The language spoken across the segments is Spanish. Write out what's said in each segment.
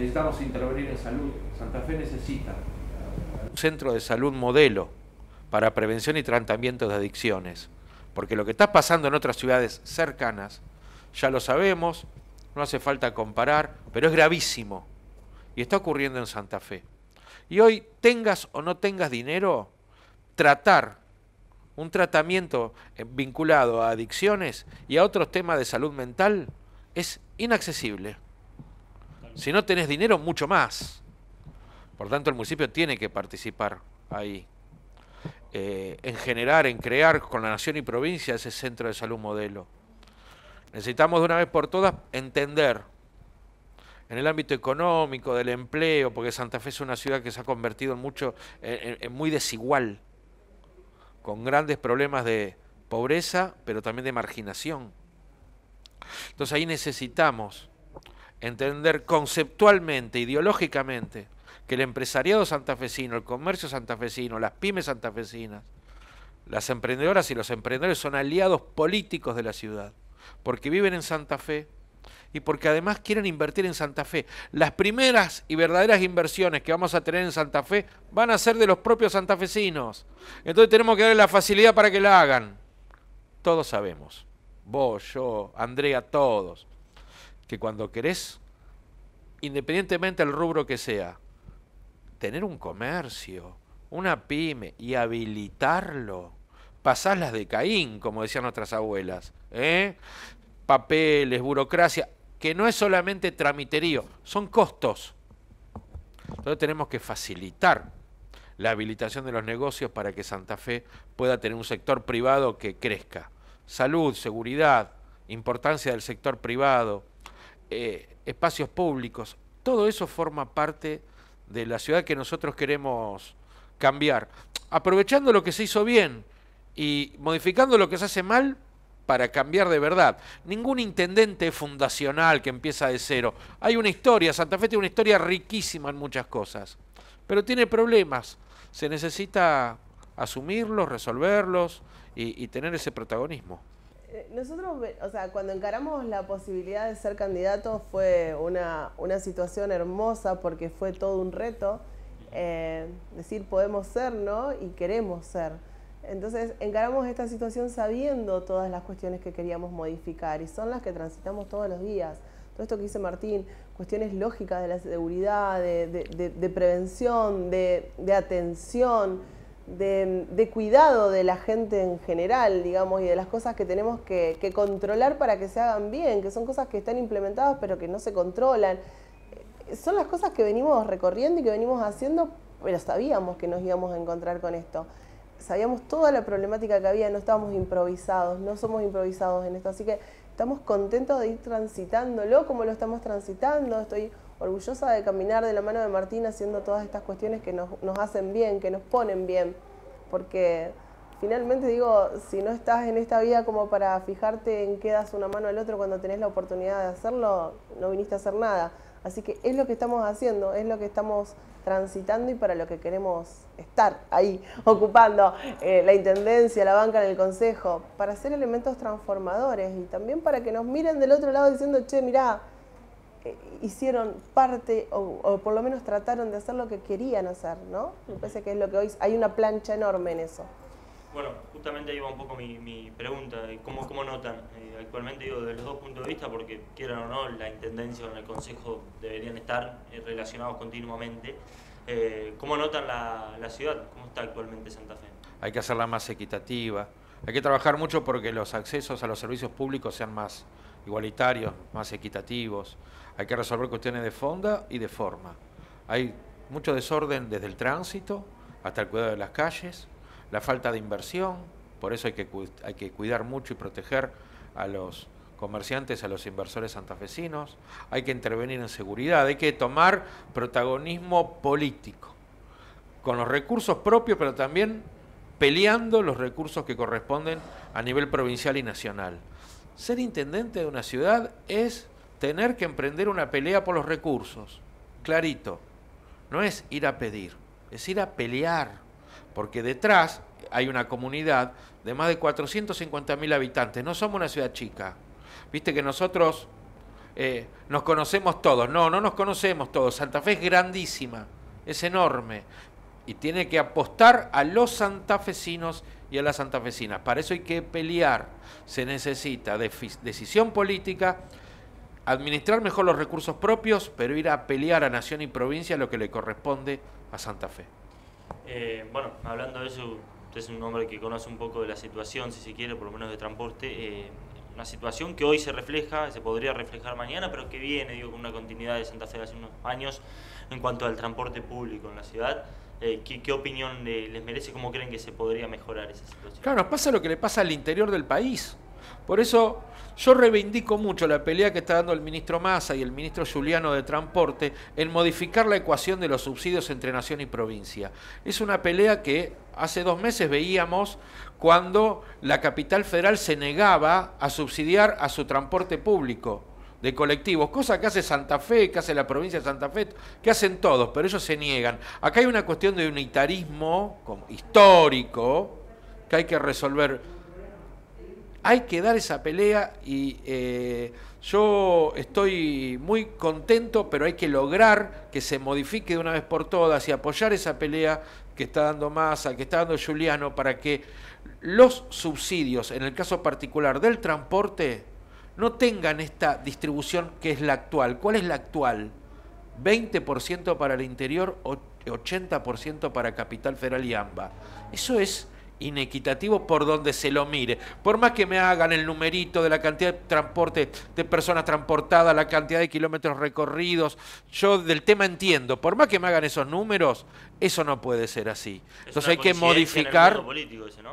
necesitamos intervenir en salud. Santa Fe necesita un centro de salud modelo para prevención y tratamiento de adicciones, porque lo que está pasando en otras ciudades cercanas, ya lo sabemos, no hace falta comparar, pero es gravísimo y está ocurriendo en Santa Fe. Y hoy, tengas o no tengas dinero, tratar un tratamiento eh, vinculado a adicciones y a otros temas de salud mental es inaccesible. Si no tenés dinero, mucho más. Por tanto, el municipio tiene que participar ahí, eh, en generar, en crear con la nación y provincia ese centro de salud modelo. Necesitamos de una vez por todas entender en el ámbito económico, del empleo, porque Santa Fe es una ciudad que se ha convertido en, mucho, en muy desigual, con grandes problemas de pobreza, pero también de marginación. Entonces ahí necesitamos entender conceptualmente, ideológicamente, que el empresariado santafesino, el comercio santafesino, las pymes santafesinas, las emprendedoras y los emprendedores son aliados políticos de la ciudad, porque viven en Santa Fe y porque además quieren invertir en Santa Fe. Las primeras y verdaderas inversiones que vamos a tener en Santa Fe van a ser de los propios santafesinos. Entonces tenemos que darle la facilidad para que la hagan. Todos sabemos, vos, yo, Andrea, todos que cuando querés, independientemente del rubro que sea, tener un comercio, una pyme y habilitarlo, pasás las de Caín, como decían nuestras abuelas, ¿eh? papeles, burocracia, que no es solamente tramiterío, son costos. Entonces tenemos que facilitar la habilitación de los negocios para que Santa Fe pueda tener un sector privado que crezca. Salud, seguridad, importancia del sector privado, eh, espacios públicos. Todo eso forma parte de la ciudad que nosotros queremos cambiar. Aprovechando lo que se hizo bien y modificando lo que se hace mal para cambiar de verdad. Ningún intendente fundacional que empieza de cero. Hay una historia, Santa Fe tiene una historia riquísima en muchas cosas, pero tiene problemas. Se necesita asumirlos, resolverlos y tener ese protagonismo. Eh, nosotros, o sea, cuando encaramos la posibilidad de ser candidatos fue una, situación hermosa porque fue todo un reto. Eh, decir, podemos ser, ¿no? Y queremos ser. Entonces, encaramos esta situación sabiendo todas las cuestiones que queríamos modificar y son las que transitamos todos los días. Todo esto que dice Martín, cuestiones lógicas de la seguridad, de prevención, de atención de, cuidado de la gente en general, digamos, y de las cosas que tenemos que, que, controlar para que se hagan bien, que son cosas que están implementadas pero que no se controlan. Eh, son las cosas que venimos recorriendo y que venimos haciendo, pero sabíamos que nos íbamos a encontrar con esto. Sabíamos toda la problemática que había, no estábamos improvisados, no somos improvisados en esto, así que estamos contentos de ir transitándolo como lo estamos transitando. Estoy orgullosa de caminar de la mano de Martín haciendo todas estas cuestiones que nos, hacen bien, que nos ponen bien, porque finalmente digo, si no estás en esta vida como para fijarte en qué das una mano al otro cuando tenés la oportunidad de hacerlo, no viniste a hacer nada. Así que es lo que estamos haciendo, es lo que estamos transitando y para lo que queremos estar ahí, ocupando eh, la intendencia, la banca en el consejo, para ser elementos transformadores y también para que nos miren del otro lado diciendo, che, mirá, eh, hicieron parte o, por lo menos trataron de hacer lo que querían hacer, ¿no? Me parece que es lo que hoy hay una plancha enorme en eso. Bueno, justamente ahí va un poco mi, pregunta, ¿cómo, notan? Eh, actualmente digo desde los dos puntos de vista, porque quieran o no, la Intendencia o el Consejo deberían estar eh, relacionados continuamente. ¿Cómo notan la, la ciudad? ¿Cómo está actualmente Santa Fe? Hay que hacerla más equitativa, hay que trabajar mucho porque los accesos a los servicios públicos sean más igualitarios, más equitativos. Hay que resolver cuestiones de fondo y de forma. Hay mucho desorden desde el tránsito hasta el cuidado de las calles, la falta de inversión, por eso hay que, hay que cuidar mucho y proteger a los comerciantes, a los inversores santafesinos, hay que intervenir en seguridad, hay que tomar protagonismo político, con los recursos propios, pero también peleando los recursos que corresponden a nivel provincial y nacional. Ser intendente de una ciudad es tener que emprender una pelea por los recursos. Clarito. No es ir a pedir, es ir a pelear. Porque detrás hay una comunidad de más de 450.000 habitantes. No somos una ciudad chica. Viste que nosotros eh, nos conocemos todos. No, no nos conocemos todos. Santa Fe es grandísima, es enorme. Y tiene que apostar a los santafesinos y a las santafesinas. Para eso hay que pelear. Se necesita decisión política, administrar mejor los recursos propios, pero ir a pelear a nación y provincia lo que le corresponde a Santa Fe. Eh, bueno, hablando de eso, usted es un hombre que conoce un poco de la situación, si se quiere, por lo menos de transporte. Eh, una situación que hoy se refleja, se podría reflejar mañana, pero que viene, digo, con una continuidad de Santa Fe hace unos años en cuanto al transporte público en la ciudad. Eh, ¿qué, ¿qué, opinión les merece? ¿Cómo creen que se podría mejorar esa situación? Claro, nos pasa lo que le pasa al interior del país. Por eso yo reivindico mucho la pelea que está dando el ministro Massa y el ministro Juliano de Transporte en modificar la ecuación de los subsidios entre nación y provincia. Es una pelea que hace dos meses veíamos cuando la capital federal se negaba a subsidiar a su transporte público de colectivos, cosa que hace Santa Fe, que hace la provincia de Santa Fe, que hacen todos, pero ellos se niegan. Acá hay una cuestión de unitarismo histórico que hay que resolver hay que dar esa pelea y eh, yo estoy muy contento, pero hay que lograr que se modifique de una vez por todas y apoyar esa pelea que está dando Massa, que está dando Juliano, para que los subsidios, en el caso particular del transporte, no tengan esta distribución que es la actual. ¿Cuál es la actual? 20% para el interior, 80% para Capital Federal y AMBA. Eso es inequitativo por donde se lo mire. Por más que me hagan el numerito de la cantidad de transporte, de personas transportadas, la cantidad de kilómetros recorridos, yo del tema entiendo. Por más que me hagan esos números, eso no puede ser así. Entonces hay que modificar.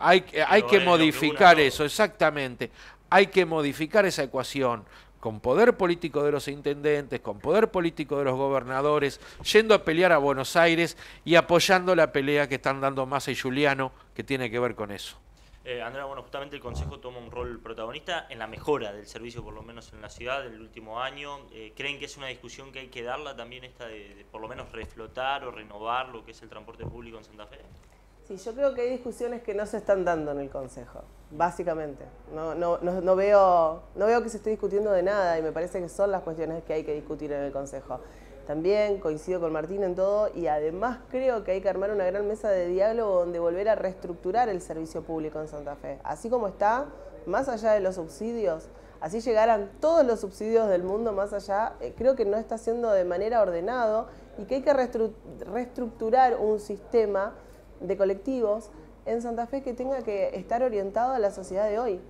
Hay, que modificar eso, exactamente. Hay que modificar esa ecuación con poder político de los intendentes, con poder político de los gobernadores, yendo a pelear a Buenos Aires y apoyando la pelea que están dando Massa y Juliano, que tiene que ver con eso. Eh, Andrés, bueno, justamente el Consejo toma un rol protagonista en la mejora del servicio, por lo menos en la ciudad, del el último año. Eh, ¿Creen que es una discusión que hay que darla también esta de, de por lo menos reflotar o renovar lo que es el transporte público en Santa Fe? Sí, yo creo que hay discusiones que no se están dando en el Consejo, básicamente. No, no, no, veo, no veo que se esté discutiendo de nada y me parece que son las cuestiones que hay que discutir en el Consejo. También coincido con Martín en todo y además creo que hay que armar una gran mesa de diálogo donde volver a reestructurar el servicio público en Santa Fe. Así como está, más allá de los subsidios, así llegaran todos los subsidios del mundo más allá, eh, creo que no está siendo de manera ordenado y que hay que reestructurar un sistema de colectivos en Santa Fe que tenga que estar orientado a la sociedad de hoy.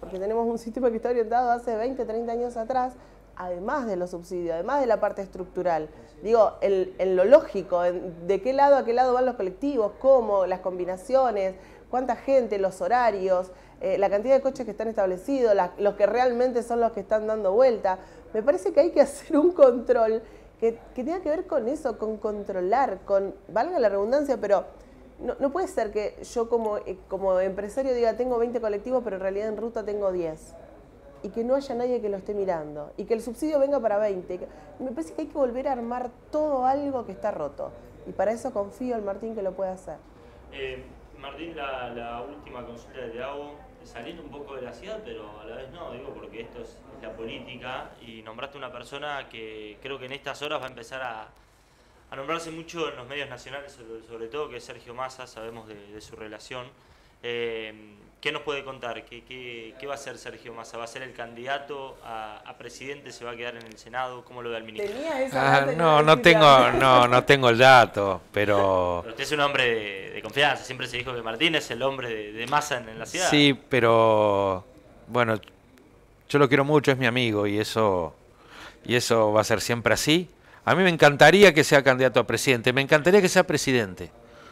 Porque tenemos un sistema que está orientado hace 20, 30 años atrás, además de los subsidios, además de la parte estructural. Digo, en, lo lógico, de qué lado a qué lado van los colectivos, cómo, las combinaciones, cuánta gente, los horarios, eh, la cantidad de coches que están establecidos, los que realmente son los que están dando vuelta. Me parece que hay que hacer un control que, que tenga que ver con eso, con controlar, con, valga la redundancia, pero no, puede ser que yo como, eh, como empresario diga tengo 20 colectivos, pero en realidad en ruta tengo 10. Y que no haya nadie que lo esté mirando. Y que el subsidio venga para 20. Me parece que hay que volver a armar todo algo que está roto. Y para eso confío en Martín que lo pueda hacer. Eh, Martín, la, última consulta que te hago, saliendo un poco de la ciudad, pero a la vez no, digo, porque esto es la política. Y nombraste una persona que creo que en estas horas va a empezar a, a nombrarse mucho en los medios nacionales, sobre, todo que Sergio Massa, sabemos de, su relación. Eh, ¿Qué nos puede contar? ¿Qué, ¿Qué, va a ser Sergio Massa? ¿Va a ser el candidato a, presidente? ¿Se va a quedar en el Senado? ¿Cómo lo ve al ministro? Ah, no, no tengo, no, no tengo el dato, pero... usted es un hombre de, confianza, siempre se dijo que Martínez es el hombre de, masa Massa en, la ciudad. Sí, pero bueno, yo lo quiero mucho, es mi amigo y eso, y eso va a ser siempre así. A mí me encantaría que sea candidato a presidente, me encantaría que sea presidente.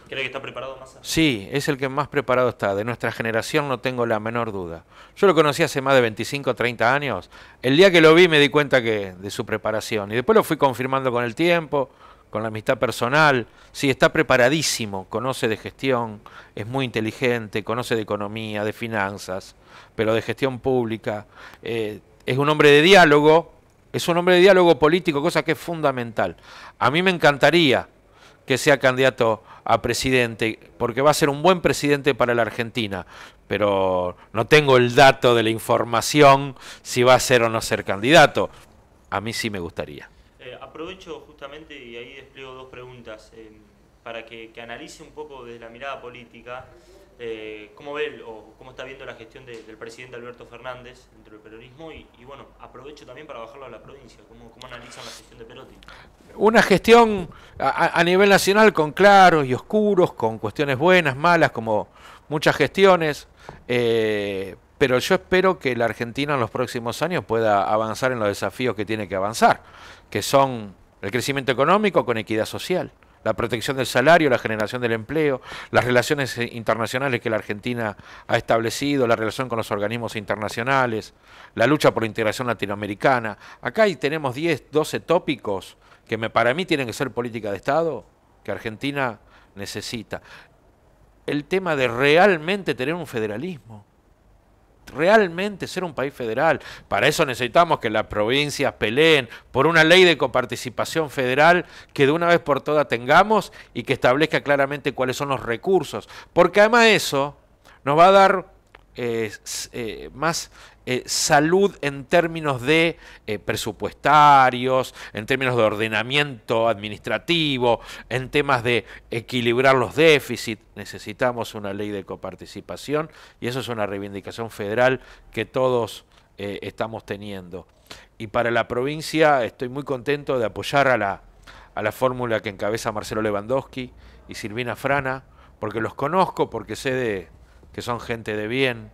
¿Cree que está preparado más? Sí, es el que más preparado está. De nuestra generación no tengo la menor duda. Yo lo conocí hace más de 25 o 30 años. El día que lo vi me di cuenta que, de su preparación. Y después lo fui confirmando con el tiempo, con la amistad personal. Sí, está preparadísimo. Conoce de gestión, es muy inteligente, conoce de economía, de finanzas, pero de gestión pública. Eh, es un hombre de diálogo, es un hombre de diálogo político, cosa que es fundamental. A mí me encantaría que sea candidato a presidente, porque va a ser un buen presidente para la Argentina, pero no tengo el dato de la información si va a ser o no ser candidato. A mí sí me gustaría. Eh, aprovecho justamente y ahí despliego dos preguntas eh, para que, que analice un poco desde la mirada política eh, cómo ve o cómo está viendo la gestión del presidente Alberto Fernández dentro del peronismo y, bueno, aprovecho también para bajarlo a la provincia, ¿cómo, cómo analizan la gestión de Perotti? Una gestión a, nivel nacional con claros y oscuros, con cuestiones buenas, malas, como muchas gestiones, eh, pero yo espero que la Argentina en los próximos años pueda avanzar en los desafíos que tiene que avanzar, que son el crecimiento económico con equidad social la protección del salario, la generación del empleo, las relaciones internacionales que la Argentina ha establecido, la relación con los organismos internacionales, la lucha por la integración latinoamericana. Acá tenemos 10, 12 tópicos que para mí tienen que ser política de Estado, que Argentina necesita. El tema de realmente tener un federalismo realmente ser un país federal. Para eso necesitamos que las provincias peleen por una ley de coparticipación federal que de una vez por todas tengamos y que establezca claramente cuáles son los recursos. Porque además eso nos va a dar eh, eh, más eh, salud en términos de presupuestarios, en términos de ordenamiento administrativo, en temas de equilibrar los déficits. Necesitamos una ley de coparticipación y eso es una reivindicación federal que todos estamos teniendo. Y para la provincia estoy muy contento de apoyar a a la fórmula que encabeza Marcelo Lewandowski y Silvina Frana, porque los conozco, porque sé de, que son gente de bien.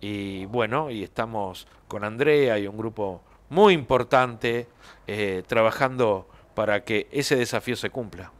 Y bueno, y estamos con Andrea y un grupo muy importante eh, trabajando para que ese desafío se cumpla.